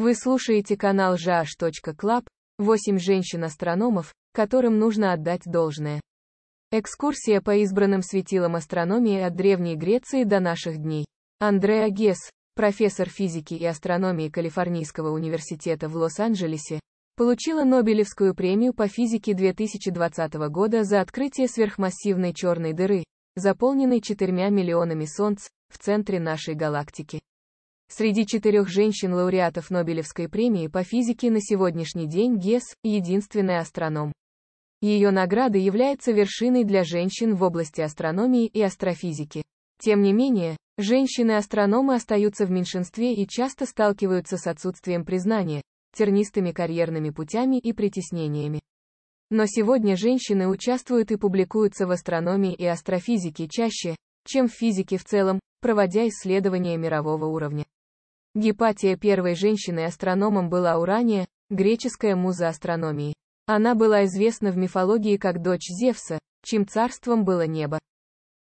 Вы слушаете канал jash.club, 8 женщин-астрономов, которым нужно отдать должное. Экскурсия по избранным светилам астрономии от Древней Греции до наших дней. Андреа Гесс, профессор физики и астрономии Калифорнийского университета в Лос-Анджелесе, получила Нобелевскую премию по физике 2020 года за открытие сверхмассивной черной дыры, заполненной четырьмя миллионами Солнц, в центре нашей галактики. Среди четырех женщин-лауреатов Нобелевской премии по физике на сегодняшний день Гес — единственный астроном. Ее награда является вершиной для женщин в области астрономии и астрофизики. Тем не менее, женщины-астрономы остаются в меньшинстве и часто сталкиваются с отсутствием признания, тернистыми карьерными путями и притеснениями. Но сегодня женщины участвуют и публикуются в астрономии и астрофизике чаще, чем в физике в целом, проводя исследования мирового уровня. Гипатия первой женщиной-астрономом была Урания, греческая муза астрономии. Она была известна в мифологии как дочь Зевса, чьим царством было небо.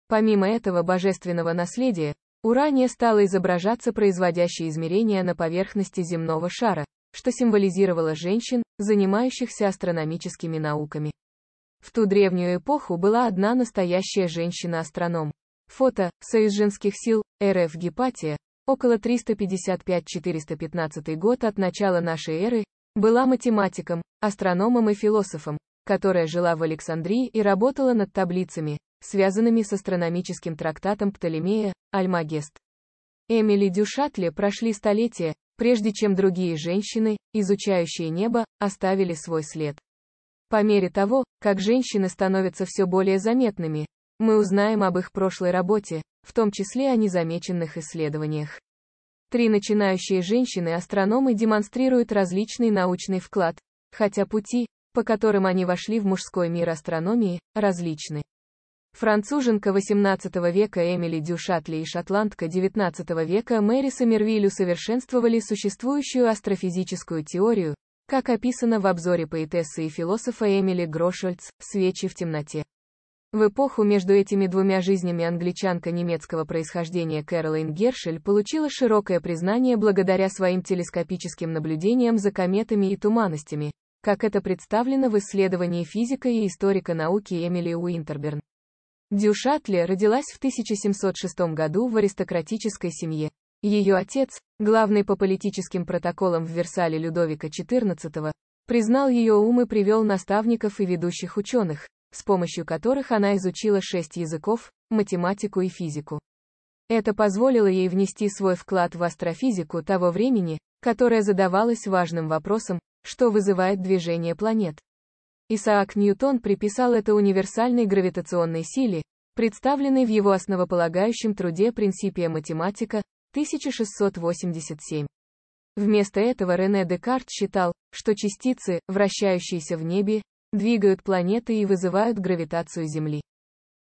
Помимо этого божественного наследия, Урания стала изображаться производящей измерения на поверхности земного шара, что символизировало женщин, занимающихся астрономическими науками. В ту древнюю эпоху была одна настоящая женщина-астроном. Фото «Союз женских сил», РФ Гепатия, около 355-415 год от начала нашей эры, была математиком, астрономом и философом, которая жила в Александрии и работала над таблицами, связанными с астрономическим трактатом Птолемея, Альмагест. Эмили Дюшатле прошли столетия, прежде чем другие женщины, изучающие небо, оставили свой след. По мере того, как женщины становятся все более заметными, мы узнаем об их прошлой работе, в том числе о незамеченных исследованиях. Три начинающие женщины-астрономы демонстрируют различный научный вклад, хотя пути, по которым они вошли в мужской мир астрономии, различны. Француженка XVIII века Эмили Дю и шотландка XIX века Мэри Сомервиль усовершенствовали существующую астрофизическую теорию, как описано в обзоре поэтессы и философа Эмили Грошольц «Свечи в темноте». В эпоху между этими двумя жизнями англичанка немецкого происхождения Кэролайн Гершель получила широкое признание благодаря своим телескопическим наблюдениям за кометами и туманностями, как это представлено в исследовании физика и историка науки Эмили Уинтерберн. Дю родилась в 1706 году в аристократической семье. Ее отец, главный по политическим протоколам в Версале Людовика XIV, признал ее ум и привел наставников и ведущих ученых, с помощью которых она изучила шесть языков, математику и физику. Это позволило ей внести свой вклад в астрофизику того времени, которая задавалась важным вопросом, что вызывает движение планет. Исаак Ньютон приписал это универсальной гравитационной силе, представленной в его основополагающем труде «Принципия математика» 1687. Вместо этого Рене Декарт считал, что частицы, вращающиеся в небе, двигают планеты и вызывают гравитацию Земли.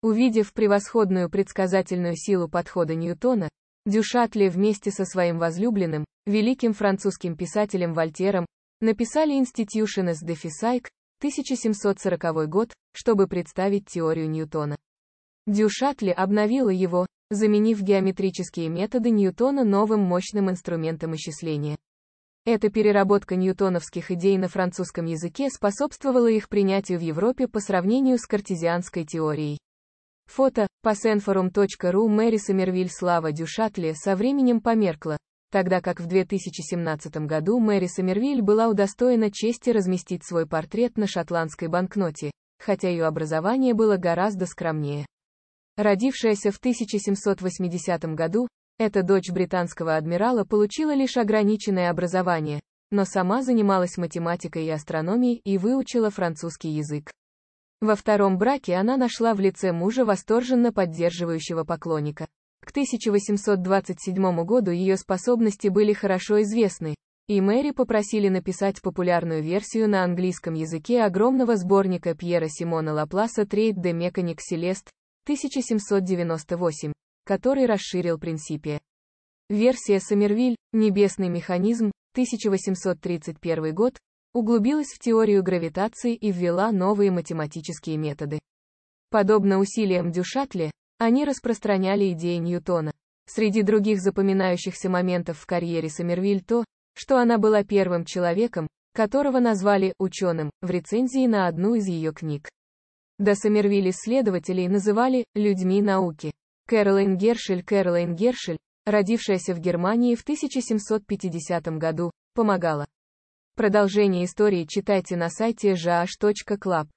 Увидев превосходную предсказательную силу подхода Ньютона, Дюшатле вместе со своим возлюбленным, великим французским писателем Вольтером, написали Institutiones de Physique, 1740 год, чтобы представить теорию Ньютона. Дюшатли обновила его, заменив геометрические методы Ньютона новым мощным инструментом исчисления. Эта переработка ньютоновских идей на французском языке способствовала их принятию в Европе по сравнению с картезианской теорией. Фото, по Мэри Сомервиль Слава Дюшатле со временем померкла, тогда как в 2017 году Мэри Сомервиль была удостоена чести разместить свой портрет на шотландской банкноте, хотя ее образование было гораздо скромнее. Родившаяся в 1780 году, эта дочь британского адмирала получила лишь ограниченное образование, но сама занималась математикой и астрономией и выучила французский язык. Во втором браке она нашла в лице мужа восторженно поддерживающего поклонника. К 1827 году ее способности были хорошо известны, и Мэри попросили написать популярную версию на английском языке огромного сборника Пьера Симона Лапласа «Трейд де Меканик Селест» 1798 который расширил принципе. Версия Сомервиль «Небесный механизм» 1831 год углубилась в теорию гравитации и ввела новые математические методы. Подобно усилиям Дюшатле, они распространяли идеи Ньютона. Среди других запоминающихся моментов в карьере Сомервиль то, что она была первым человеком, которого назвали «ученым» в рецензии на одну из ее книг. До Сомервиль исследователей называли «людьми науки». Кэролайн Гершель Кэролайн Гершель, родившаяся в Германии в 1750 году, помогала. Продолжение истории читайте на сайте jh.club.